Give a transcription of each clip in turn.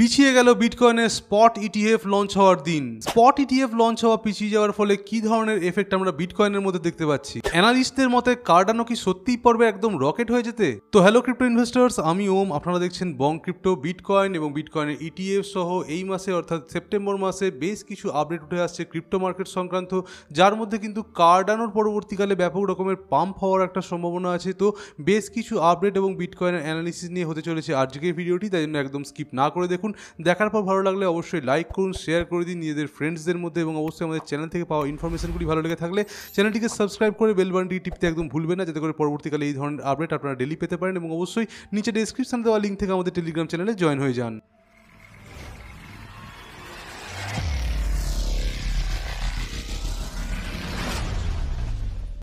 পিছিয়ে গেল বিটকয়েনের spot ETF launch হওয়ার দিন স্পট ইটিএফ লঞ্চ হওয়া পিছিয়ে যাওয়ার ফলে কি ধরনের এফেক্ট আমরা বিটকয়েনের মধ্যে দেখতে পাচ্ছি অ্যানালিস্টদের মতে কার্ডানো কি সত্যিই পর্বে একদম রকেট হয়ে যেতে তো হ্যালো ক্রিপ্টো ইনভেস্টার্স আমি ওম আপনারা দেখছেন বং ক্রিপ্টো বিটকয়েন এবং বিটকয়েনের ইটিএফ e সহ এই মাসে অর্থাৎ সেপ্টেম্বর মাসে বেশ কিছু আপডেট উঠে আসছে ক্রিপ্টো মার্কেট সংক্রান্ত যার মধ্যে কিন্তু কার্ডানোর পরবর্তীকালে ব্যাপক রকমের পাম্প হওয়ার একটা সম্ভাবনা আছে তো বেশ কিছু আপডেট এবং বিটকয়েনের অ্যানালিসিস নিয়ে হতে চলেছে আজকের ভিডিওটি তাই জন্য একদম স্কিপ না করে দেখুন দেখুন দেখার পর ভালো লাগলে অবশ্যই লাইক করুন শেয়ার করে দিন নিজেদের ফ্রেন্ডসদের মধ্যে এবং অবশ্যই আমাদের চ্যানেল থেকে পাওয়া ইনফরমেশনগুলি ভালো লেগে থাকলে চ্যানেলটিকে সাবস্ক্রাইব করে বেলবানটি টিপতে একদম ভুলবেন না যাতে করে পরবর্তীকালে এই ধরনের আপডেট আপনারা ডেলি পেতে পারেন এবং অবশ্যই নিচে ডিসক্রিপশানে দেওয়া লিঙ্ক থেকে আমাদের টেলিগ্রাম চ্যানেলে জয়েন হয়ে যান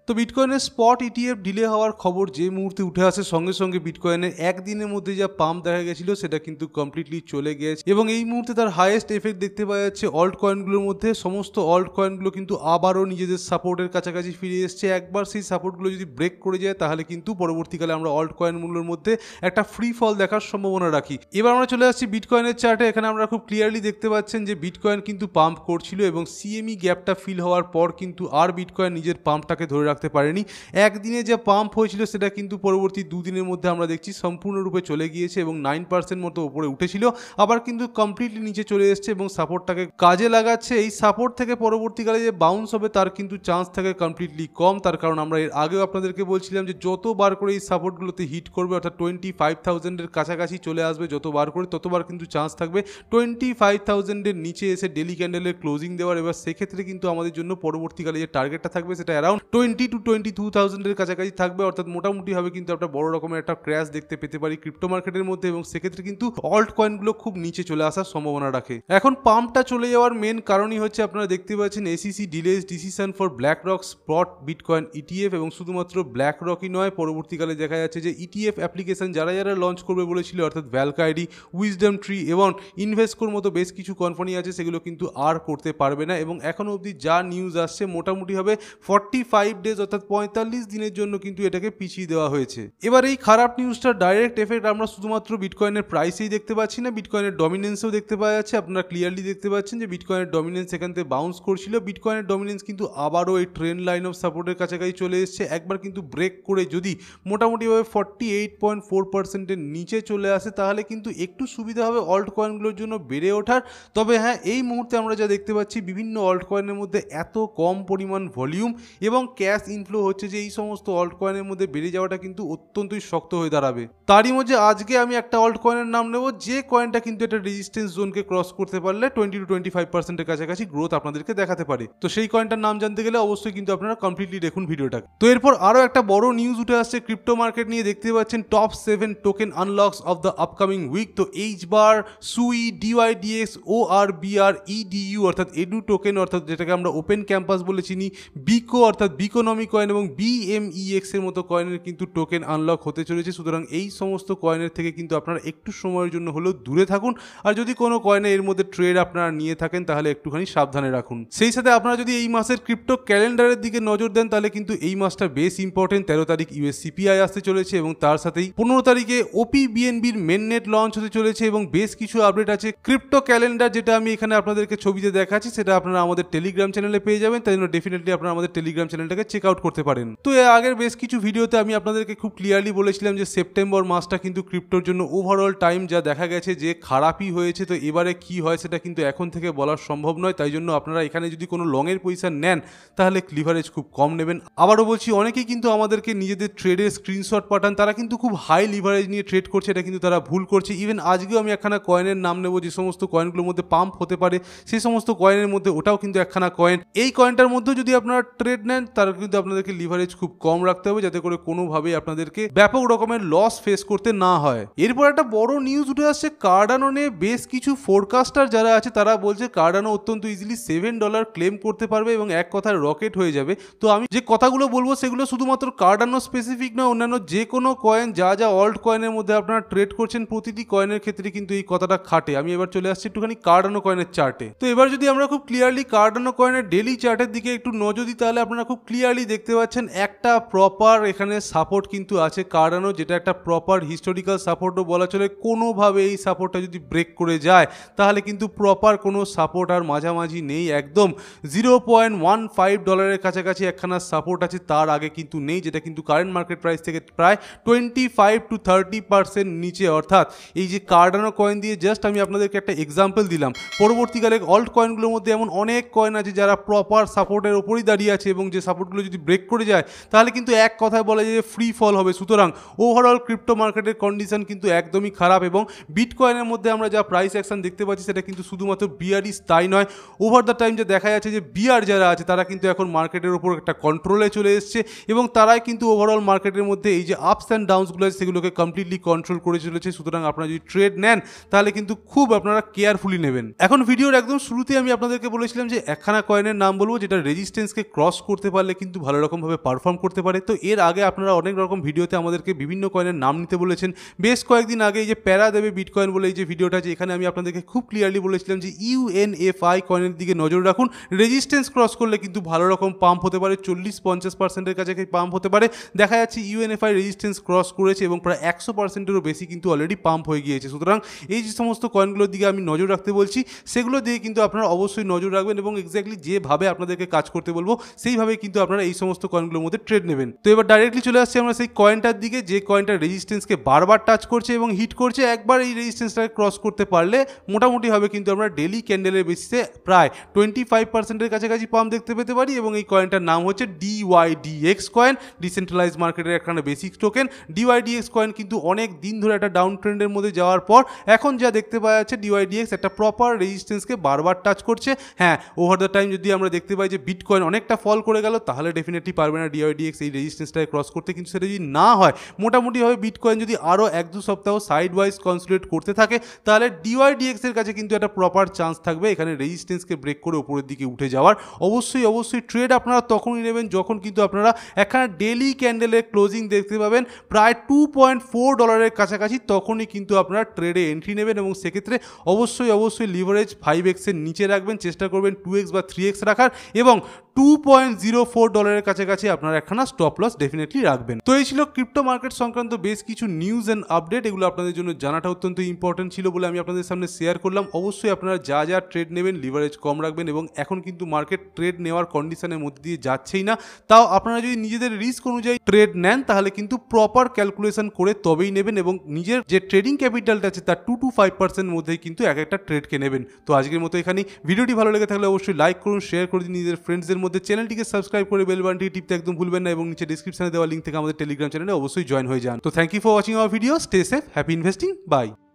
তো বিটকয়েনের স্পট ইটিএফ ডিলে হওয়ার খবর যে মুহূর্তে উঠে আসে সঙ্গে সঙ্গে বিটকয়েনের একদিনের মধ্যে যা পাম্প দেখা গেছিল সেটা কিন্তু কমপ্লিটলি চলে গেছে এবং এই মুহূর্তে তার হাইয়েস্ট এফেক্ট দেখতে পাওয়া যাচ্ছে অল্ট কয়েনগুলোর মধ্যে সমস্ত অল্ট কয়েনগুলো কিন্তু আবারও নিজেদের সাপোর্টের কাছাকাছি ফিরে এসছে একবার সেই সাপোর্টগুলো যদি ব্রেক করে যায় তাহলে কিন্তু পরবর্তীকালে আমরা অল্ট কয়েনগুলোর মধ্যে একটা ফ্রি ফল দেখার সম্ভাবনা রাখি এবার আমরা চলে আসছি বিটকয়েনের চার্টে এখানে আমরা খুব ক্লিয়ারলি দেখতে পাচ্ছেন যে বিটকয়েন কিন্তু পাম্প করছিল এবং সিএমই গ্যাপটা ফিল হওয়ার পর কিন্তু আর বিটকয়েন নিজের পাম্পটাকে ধরে রাখ রাখতে পারেনি একদিনে যে পাম্প হয়েছিল সেটা কিন্তু পরবর্তী দুদিনের মধ্যে আমরা দেখছি সম্পূর্ণরূপে চলে গিয়েছে এবং নাইন পার্সেন্ট মতো উপরে উঠেছিল আবার কিন্তু কমপ্লিটলি নিচে চলে এসছে এবং সাপোর্টটাকে কাজে লাগাচ্ছে এই সাপোর্ট থেকে পরবর্তীকালে যে বাউন্স হবে তার কিন্তু চান্স থাকে কমপ্লিটলি কম তার কারণ আমরা এর আগেও আপনাদেরকে বলছিলাম যে যতবার করে এই সাপোর্টগুলোতে হিট করবে অর্থাৎ টোয়েন্টি ফাইভ থাউজেন্ডের কাছাকাছি চলে আসবে যতবার করে ততবার কিন্তু চান্স থাকবে টোয়েন্টি ফাইভ থাউজেন্ডের নিচে এসে ডেলি ক্যান্ডেলের ক্লোজিং দেওয়ার এবার সেক্ষেত্রে কিন্তু আমাদের জন্য পরবর্তীকালে যে টার্গেটটা থাকবে সেটা around twenty two twenty two থাউজেন্ডের কাছাকাছি থাকবে অর্থাৎ মোটামুটিভাবে কিন্তু একটা বড় রকমের একটা ক্র্যাশ দেখতে পেতে পারি ক্রিপ্টো মার্কেটের মধ্যে এবং সেক্ষেত্রে কিন্তু অল্ট কয়েনগুলো খুব নিচে চলে আসার সম্ভাবনা রাখে এখন পাম্পটা চলে যাওয়ার মেন কারণই হচ্ছে আপনারা দেখতে পাচ্ছেন SEC delays decision for BlackRock spot bitcoin ETF এবং শুধুমাত্র ব্ল্যাক রকই নয় পরবর্তীকালে দেখা যাচ্ছে যে ইটিএফ e অ্যাপ্লিকেশন যারা যারা লঞ্চ করবে বলেছিল অর্থাৎ ভ্যালকাইডি উইজডম ট্রি এবং ইনভেস্কোর মতো বেশ কিছু কোম্পানি আছে সেগুলো কিন্তু আর করতে পারবে না এবং এখনও অবধি যা নিউজ আসছে মোটামুটিভাবে ফর্টি ফাইভ ডেজ ডেজ অর্থাৎ পঁয়তাল্লিশ দিনের জন্য কিন্তু এটাকে পিছিয়ে দেওয়া হয়েছে এবার এই খারাপ নিউজটার ডাইরেক্ট এফেক্ট আমরা শুধুমাত্র বিটকয়েনের প্রাইসেই দেখতে পাচ্ছি না বিটকয়েনের ডমিনেন্সও দেখতে পাওয়া যাচ্ছে আপনারা ক্লিয়ারলি দেখতে পাচ্ছেন যে বিটকয়েনের ডমিনেন্স এখান থেকে বাউন্স করছিল বিটকয়েনের ডমিনেন্স কিন্তু আবারও এই ট্রেন লাইন অফ সাপোর্টের কাছাকাছি চলে এসছে একবার কিন্তু ব্রেক করে যদি মোটামুটিভাবে ফর্টি এইট পয়েন্ট ফোর পার্সেন্টের নিচে চলে আসে তাহলে কিন্তু একটু সুবিধা হবে অল্ট কয়েনগুলোর জন্য বেড়ে ওঠার তবে হ্যাঁ এই মুহূর্তে আমরা যা দেখতে পাচ্ছি বিভিন্ন অল্ট কয়েনের মধ্যে এত কম পরিমাণ ভলিউম এবং ক্যাশ ইনফ্লো হচ্ছে যে এই সমস্ত অল্ট কয়েনের মধ্যে বেড়ে যাওয়াটা কিন্তু অত্যন্তই শক্ত হয়ে দাঁড়াবে তারই মধ্যে আজকে আমি একটা অল্ট কয়েনের নাম নেব যে কয়েনটা কিন্তু একটা রেজিস্ট্যান্স জোনকে ক্রস করতে পারলে টোয়েন্টি টু টোয়েন্টি ফাইভ পার্সেন্টের কাছাকাছি গ্রোথ আপনাদেরকে দেখাতে পারে তো সেই কয়েনটার নাম জানতে গেলে অবশ্যই কিন্তু আপনারা কমপ্লিটলি দেখুন ভিডিওটাকে তো এরপর আরও একটা বড় নিউজ উঠে আসছে ক্রিপ্টো মার্কেট নিয়ে দেখতে পাচ্ছেন top seven token unlocks of the upcoming week তো এইচ বার সুই ডিওয়াইডিএক্স ও আর বি আর ইডিইউ অর্থাৎ এডু টোকেন অর্থাৎ যেটাকে আমরা ওপেন ক্যাম্পাস বলে চিনি বিকো অর্থাৎ বিকোনমি ইকোনমি কয়েন এবং বিএমইএক্স e এর মতো কয়েনের কিন্তু টোকেন আনলক হতে চলেছে সুতরাং এই সমস্ত কয়েনের থেকে কিন্তু আপনারা একটু সময়ের জন্য হলেও দূরে থাকুন আর যদি কোনো কয়েনে এর মধ্যে ট্রেড আপনারা নিয়ে থাকেন তাহলে একটুখানি সাবধানে রাখুন সেই সাথে আপনারা যদি এই মাসের ক্রিপ্টো ক্যালেন্ডারের দিকে নজর দেন তাহলে কিন্তু এই মাসটা বেশ ইম্পর্টেন্ট তেরো তারিখ ইউএসসিপিআই আসতে চলেছে এবং তার সাথেই পনেরো তারিখে ওপি বিএনবির মেন নেট লঞ্চ হতে চলেছে এবং বেশ কিছু আপডেট আছে ক্রিপ্টো ক্যালেন্ডার যেটা আমি এখানে আপনাদেরকে ছবিতে দেখাচ্ছি সেটা আপনারা আমাদের টেলিগ্রাম চ্যানেলে পেয়ে যাবেন তাই জন্য ডেফিনেটলি আপনারা আমাদের টেলিগ্রাম চ্যানেলটাকে চেক আউট করতে পারেন তো এর আগের বেশ কিছু ভিডিওতে আমি আপনাদেরকে খুব ক্লিয়ারলি বলেছিলাম যে সেপ্টেম্বর মাসটা কিন্তু ক্রিপ্টোর জন্য ওভারঅল টাইম যা দেখা গেছে যে খারাপই হয়েছে তো এবারে কি হয় সেটা কিন্তু এখন থেকে বলা সম্ভব নয় তাই জন্য আপনারা এখানে যদি কোনো লংয়ের পয়সা নেন তাহলে লিভারেজ খুব কম নেবেন আবারও বলছি অনেকেই কিন্তু আমাদেরকে নিজেদের ট্রেডের স্ক্রিনশট পাঠান তারা কিন্তু খুব হাই লিভারেজ নিয়ে ট্রেড করছে এটা কিন্তু তারা ভুল করছে ইভেন আজকেও আমি একখানা কয়েনের নাম নেব যে সমস্ত কয়েনগুলোর মধ্যে পাম্প হতে পারে সেই সমস্ত কয়েনের মধ্যে ওটাও কিন্তু একখানা কয়েন এই কয়েনটার মধ্যেও যদি আপনারা ট্রেড নেন তার কিন্তু আপনাদেরকে লিভারেজ খুব কম রাখতে হবে যাতে করে কোনোভাবেই আপনাদেরকে ব্যাপক রকমের লস ফেস করতে না হয় এরপর একটা বড় নিউজ উঠে আসছে কার্ডানোনে বেশ কিছু ফোরকাস্টার যারা আছে তারা বলছে কার্ডানো অত্যন্ত ইজিলি সেভেন ডলার ক্লেম করতে পারবে এবং এক কথায় রকেট হয়ে যাবে তো আমি যে কথাগুলো বলবো সেগুলো শুধুমাত্র কার্ডানো স্পেসিফিক নয় অন্যান্য যে কোনো কয়েন যা যা অল্ড কয়েনের মধ্যে আপনারা ট্রেড করছেন প্রতিটি কয়েনের ক্ষেত্রে কিন্তু এই কথাটা খাটে আমি এবার চলে আসছি একটুখানি কার্ডানো কয়েনের চার্টে তো এবার যদি আমরা খুব ক্লিয়ারলি কার্ডানো কয়েনের ডেলি চার্টের দিকে একটু নজর দিই তাহলে আপনারা খুব ক্লিয়ারলি বেসিক্যালি দেখতে পাচ্ছেন একটা প্রপার এখানে সাপোর্ট কিন্তু আছে কারণও যেটা একটা প্রপার হিস্টোরিক্যাল সাপোর্টও বলা চলে কোনোভাবে এই সাপোর্টটা যদি ব্রেক করে যায় তাহলে কিন্তু প্রপার কোনো সাপোর্ট আর মাঝামাঝি নেই একদম জিরো পয়েন্ট ওয়ান ফাইভ ডলারের কাছাকাছি একখানা সাপোর্ট আছে তার আগে কিন্তু নেই যেটা কিন্তু কারেন্ট মার্কেট প্রাইস থেকে প্রায় twenty five to thirty percent নিচে অর্থাৎ এই যে কার্ডানো কয়েন দিয়ে জাস্ট আমি আপনাদেরকে একটা এক্সাম্পল দিলাম পরবর্তীকালে অল্ট কয়েনগুলোর মধ্যে এমন অনেক কয়েন আছে যারা প্রপার সাপোর্টের ওপরই দাঁড়িয়ে আছে এবং যে সাপোর্টগুলো যদি ব্রেক করে যায় তাহলে কিন্তু এক কথায় বলা যায় যে ফ্রি ফল হবে সুতরাং ওভারঅল ক্রিপ্টো মার্কেটের কন্ডিশন কিন্তু একদমই খারাপ এবং বিটকয়েনের মধ্যে আমরা যা প্রাইস অ্যাকশন দেখতে পাচ্ছি সেটা কিন্তু শুধুমাত্র বিয়ারিস তাই নয় ওভার দ্য টাইম যে দেখা যাচ্ছে যে বিয়ার যারা আছে তারা কিন্তু এখন মার্কেটের ওপর একটা কন্ট্রোলে চলে এসছে এবং তারাই কিন্তু ওভারঅল মার্কেটের মধ্যে এই যে আপস অ্যান্ড ডাউনসগুলো আছে সেগুলোকে কমপ্লিটলি কন্ট্রোল করে চলেছে সুতরাং আপনারা যদি ট্রেড নেন তাহলে কিন্তু খুব আপনারা কেয়ারফুলি নেবেন এখন ভিডিওর একদম শুরুতে আমি আপনাদেরকে বলেছিলাম যে একখানা কয়েনের নাম বলবো যেটা রেজিস্ট্যান্সকে ক্রস করতে পারলে কিন্তু কিন্তু ভালো রকমভাবে পারফর্ম করতে পারে তো এর আগে আপনারা অনেক রকম ভিডিওতে আমাদেরকে বিভিন্ন কয়েনের নাম নিতে বলেছেন বেশ কয়েকদিন আগে এই যে প্যারা দেবে বিটকয়েন বলে এই যে ভিডিওটা আছে এখানে আমি আপনাদেরকে খুব ক্লিয়ারলি বলেছিলাম যে ইউএনএফআই কয়েনের দিকে নজর রাখুন রেজিস্ট্যান্স ক্রস করলে কিন্তু ভালো রকম পাম্প হতে পারে চল্লিশ পঞ্চাশ পার্সেন্টের কাছে পাম্প হতে পারে দেখা যাচ্ছে ইউএনএফআই রেজিস্ট্যান্স ক্রস করেছে এবং প্রায় একশো পার্সেন্টেরও বেশি কিন্তু অলরেডি পাম্প হয়ে গিয়েছে সুতরাং এই যে সমস্ত কয়েনগুলোর দিকে আমি নজর রাখতে বলছি সেগুলো দিয়ে কিন্তু আপনারা অবশ্যই নজর রাখবেন এবং এক্স্যাক্টলি যেভাবে আপনাদেরকে কাজ করতে বলবো সেইভাবে কিন্তু আপনারা এই সমস্ত কয়েনগুলোর মধ্যে ট্রেড নেবেন তো এবার ডাইরেক্টলি চলে আসছি আমরা সেই কয়েনটার দিকে যে কয়েনটা রেজিস্টেন্সকে বারবার টাচ করছে এবং হিট করছে একবার এই রেজিস্ট্যান্সটাকে ক্রস করতে পারলে মোটামুটি হবে কিন্তু আমরা ডেলি ক্যান্ডেলের বেসিসে প্রায় টোয়েন্টি ফাইভ পার্সেন্টের কাছাকাছি পাম্প দেখতে পেতে পারি এবং এই কয়েনটার নাম হচ্ছে ডিওয়াইডিএক্স কয়েন ডিসেন্ট্রালাইজ মার্কেটের একখানা বেসিক টোকেন ডিওয়াইডিএক্স কয়েন কিন্তু অনেক দিন ধরে একটা ডাউন ট্রেন্ডের মধ্যে যাওয়ার পর এখন যা দেখতে পাওয়া যাচ্ছে ডিওয়াইডিএক্স একটা প্রপার রেজিস্ট্যান্সকে বারবার টাচ করছে হ্যাঁ ওভার দ্য টাইম যদি আমরা দেখতে পাই যে বিট কয়েন অনেকটা ফল করে গেল তাহলে ডেফিনেটলি পারবে না ডিআইডিএক্স এই রেজিস্টেন্সটাকে ক্রস করতে কিন্তু সেটা যদি না হয় মোটামুটিভাবে বিটকয়েন যদি আরও এক দু সপ্তাহ সাইড ওয়াইজ কনসুলেট করতে থাকে তাহলে ডিওয়াইডিএক্সের কাছে কিন্তু একটা প্রপার চান্স থাকবে এখানে রেজিস্ট্যান্সকে ব্রেক করে উপরের দিকে উঠে যাওয়ার অবশ্যই অবশ্যই ট্রেড আপনারা তখনই নেবেন যখন কিন্তু আপনারা একখানা ডেলি ক্যান্ডেলের ক্লোজিং দেখতে পাবেন প্রায় টু পয়েন্ট ফোর ডলারের কাছাকাছি তখনই কিন্তু আপনারা ট্রেডে এন্ট্রি নেবেন এবং সেক্ষেত্রে অবশ্যই অবশ্যই লিভারেজ ফাইভ এক্সের নিচে রাখবেন চেষ্টা করবেন টু এক্স বা থ্রি এক্স রাখার এবং টু পয়েন্ট জিরো ফোর ডলারের কাছাকাছি আপনারা একখানা স্টপ লস ডেফিনেটলি রাখবেন তো এই ছিল ক্রিপ্টো মার্কেট সংক্রান্ত বেশ কিছু নিউজ অ্যান্ড আপডেট এগুলো আপনাদের জন্য জানাটা অত্যন্ত ইম্পর্টেন্ট ছিল বলে আমি আপনাদের সামনে শেয়ার করলাম অবশ্যই আপনারা যা যা ট্রেড নেবেন লিভারেজ কম রাখবেন এবং এখন কিন্তু মার্কেট ট্রেড নেওয়ার কন্ডিশনের মধ্যে দিয়ে যাচ্ছেই না তাও আপনারা যদি নিজেদের রিস্ক অনুযায়ী ট্রেড নেন তাহলে কিন্তু প্রপার ক্যালকুলেশন করে তবেই নেবেন এবং নিজের যে ট্রেডিং ক্যাপিটালটা আছে তার টু টু ফাইভ পার্সেন্ট মধ্যেই কিন্তু এক একটা ট্রেডকে নেবেন তো আজকের মতো এখানেই ভিডিওটি ভালো লেগে থাকলে অবশ্যই লাইক করুন শেয়ার করে দিন নিজেদের ফ্রেন্ডসদের মধ্যে মধ্যে চ্যানেলটিকে সাবস্ক্রাইব করে বেল বানটি টিপতে একদম ভুলবেন না এবং নিচে ডিসক্রিপশনে দেওয়া লিঙ্ক থেকে আমাদের টেলিগ্রাম চ্যানেলে অবশ্যই জয়েন হয়ে যান তো thank you for watching our video stay safe happy investing by